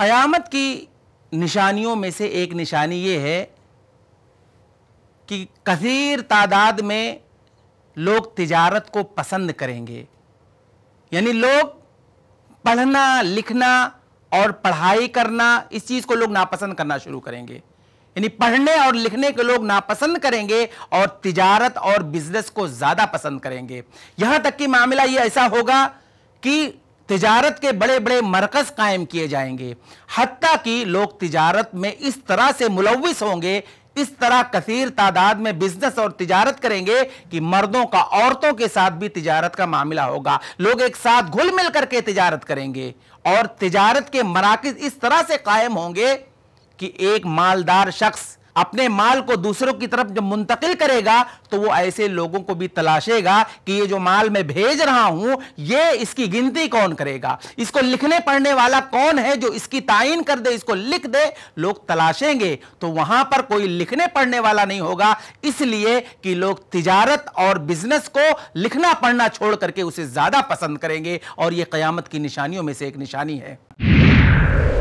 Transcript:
क़यामत की निशानियों में से एक निशानी ये है कि कثیر तादाद में लोग तिजारत को पसंद करेंगे यानी लोग पढ़ना लिखना और पढ़ाई करना इस चीज़ को लोग नापसंद करना शुरू करेंगे यानी पढ़ने और लिखने के लोग नापसंद करेंगे और तिजारत और बिजनेस को ज़्यादा पसंद करेंगे यहाँ तक कि मामला ये ऐसा होगा कि तिजारत के बड़े बड़े मरकज़ कायम किए जाएंगे हती कि लोग तिजारत में इस तरह से मुलविस होंगे इस तरह कसीर तादाद में बिजनेस और तिजारत करेंगे कि मर्दों का औरतों के साथ भी तिजारत का मामला होगा लोग एक साथ घुल मिल करके तिजारत करेंगे और तिजारत के मराकज इस तरह से कायम होंगे कि एक मालदार शख्स अपने माल को दूसरों की तरफ जब मुंतकिल करेगा तो वो ऐसे लोगों को भी तलाशेगा कि ये जो माल मैं भेज रहा हूं ये इसकी गिनती कौन करेगा इसको लिखने पढ़ने वाला कौन है जो इसकी तयन कर दे इसको लिख दे लोग तलाशेंगे तो वहां पर कोई लिखने पढ़ने वाला नहीं होगा इसलिए कि लोग तिजारत और बिजनेस को लिखना पढ़ना छोड़ करके उसे ज्यादा पसंद करेंगे और ये कयामत की निशानियों में से एक निशानी है